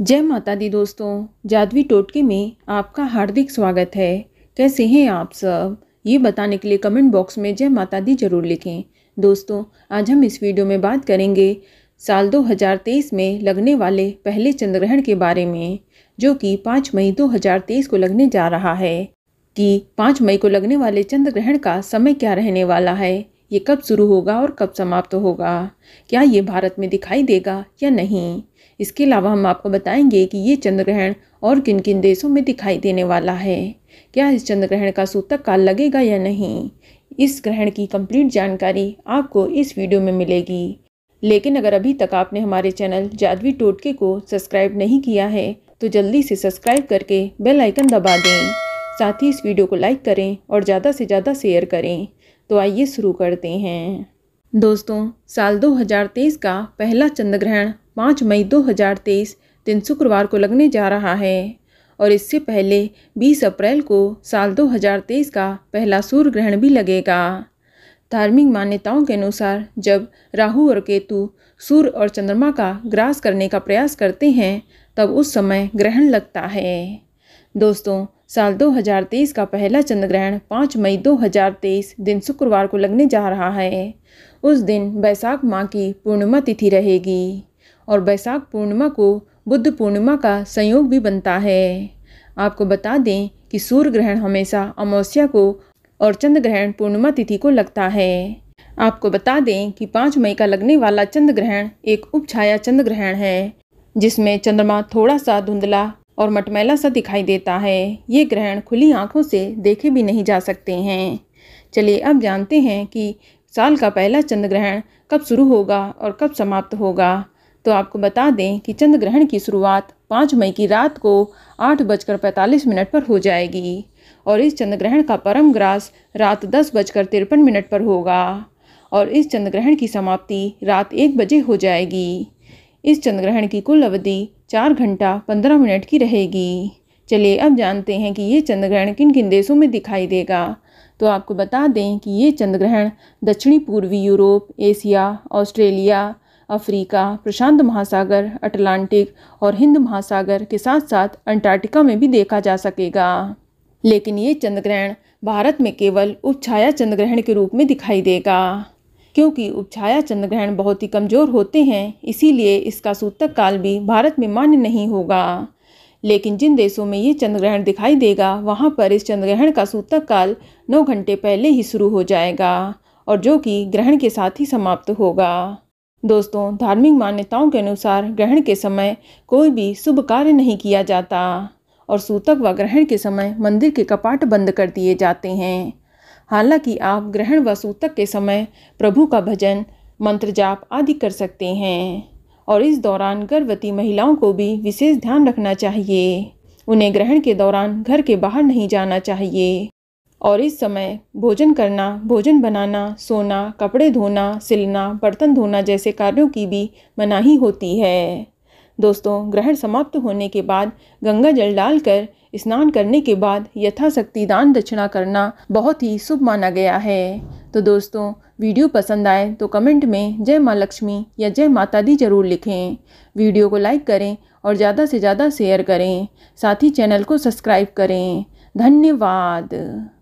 जय माता दी दोस्तों जादवी टोटके में आपका हार्दिक स्वागत है कैसे हैं आप सब ये बताने के लिए कमेंट बॉक्स में जय माता दी जरूर लिखें दोस्तों आज हम इस वीडियो में बात करेंगे साल 2023 में लगने वाले पहले चंद्रग्रहण के बारे में जो कि 5 मई 2023 को लगने जा रहा है कि 5 मई को लगने वाले चंद्रग्रहण का समय क्या रहने वाला है ये कब शुरू होगा और कब समाप्त तो होगा क्या ये भारत में दिखाई देगा या नहीं इसके अलावा हम आपको बताएंगे कि ये चंद्रग्रहण और किन किन देशों में दिखाई देने वाला है क्या इस चंद्रग्रहण का सूतक काल लगेगा या नहीं इस ग्रहण की कंप्लीट जानकारी आपको इस वीडियो में मिलेगी लेकिन अगर अभी तक आपने हमारे चैनल जादवी टोटके को सब्सक्राइब नहीं किया है तो जल्दी से सब्सक्राइब करके बेल आइकन दबा दें साथ ही इस वीडियो को लाइक करें और ज़्यादा से ज़्यादा शेयर करें तो आइए शुरू करते हैं दोस्तों साल 2023 का पहला चंद्रग्रहण 5 मई 2023 दिन शुक्रवार को लगने जा रहा है और इससे पहले 20 अप्रैल को साल 2023 का पहला सूर्य ग्रहण भी लगेगा धार्मिक मान्यताओं के अनुसार जब राहु और केतु सूर्य और चंद्रमा का ग्रास करने का प्रयास करते हैं तब उस समय ग्रहण लगता है दोस्तों साल 2023 का पहला चंद्र ग्रहण 5 मई 2023 दिन शुक्रवार को लगने जा रहा है उस दिन बैसाख माह की पूर्णिमा तिथि रहेगी और बैसाख पूर्णिमा को बुद्ध पूर्णिमा का संयोग भी बनता है आपको बता दें कि सूर्य ग्रहण हमेशा अमावस्या को और चंद्र ग्रहण पूर्णिमा तिथि को लगता है आपको बता दें कि पाँच मई का लगने वाला चंद्र ग्रहण एक उपछाया चंद्र ग्रहण है जिसमें चंद्रमा थोड़ा सा धुंधला और मटमैला सा दिखाई देता है ये ग्रहण खुली आँखों से देखे भी नहीं जा सकते हैं चलिए अब जानते हैं कि साल का पहला चंद्र ग्रहण कब शुरू होगा और कब समाप्त होगा तो आपको बता दें कि चंद्र ग्रहण की शुरुआत पाँच मई की रात को आठ बजकर पैंतालीस मिनट पर हो जाएगी और इस चंद्र ग्रहण का परम ग्रास रात दस बजकर तिरपन मिनट पर होगा और इस चंद्र ग्रहण की समाप्ति रात एक बजे हो जाएगी इस चंद्रग्रहण की कुल अवधि चार घंटा पंद्रह मिनट की रहेगी चलिए अब जानते हैं कि ये चंद्रग्रहण किन किन देशों में दिखाई देगा तो आपको बता दें कि ये चंद्रग्रहण दक्षिणी पूर्वी यूरोप एशिया ऑस्ट्रेलिया अफ्रीका प्रशांत महासागर अटलांटिक और हिंद महासागर के साथ साथ अंटार्कटिका में भी देखा जा सकेगा लेकिन ये चंद्रग्रहण भारत में केवल उपछाया चंद्रग्रहण के रूप में दिखाई देगा क्योंकि उपछाया चंद्र ग्रहण बहुत ही कमज़ोर होते हैं इसीलिए इसका सूतक काल भी भारत में मान्य नहीं होगा लेकिन जिन देशों में ये चंद्र ग्रहण दिखाई देगा वहाँ पर इस चंद्र ग्रहण का सूतक काल नौ घंटे पहले ही शुरू हो जाएगा और जो कि ग्रहण के साथ ही समाप्त होगा दोस्तों धार्मिक मान्यताओं के अनुसार ग्रहण के समय कोई भी शुभ कार्य नहीं किया जाता और सूतक व ग्रहण के समय मंदिर के कपाट बंद कर दिए जाते हैं हालांकि आप ग्रहण व सूतक के समय प्रभु का भजन मंत्र जाप आदि कर सकते हैं और इस दौरान गर्भवती महिलाओं को भी विशेष ध्यान रखना चाहिए उन्हें ग्रहण के दौरान घर के बाहर नहीं जाना चाहिए और इस समय भोजन करना भोजन बनाना सोना कपड़े धोना सिलना बर्तन धोना जैसे कार्यों की भी मनाही होती है दोस्तों ग्रहण समाप्त होने के बाद गंगा जल डालकर स्नान करने के बाद यथाशक्ति दान दक्षिणा करना बहुत ही शुभ माना गया है तो दोस्तों वीडियो पसंद आए तो कमेंट में जय माँ लक्ष्मी या जय माता दी जरूर लिखें वीडियो को लाइक करें और ज़्यादा से ज़्यादा शेयर करें साथ ही चैनल को सब्सक्राइब करें धन्यवाद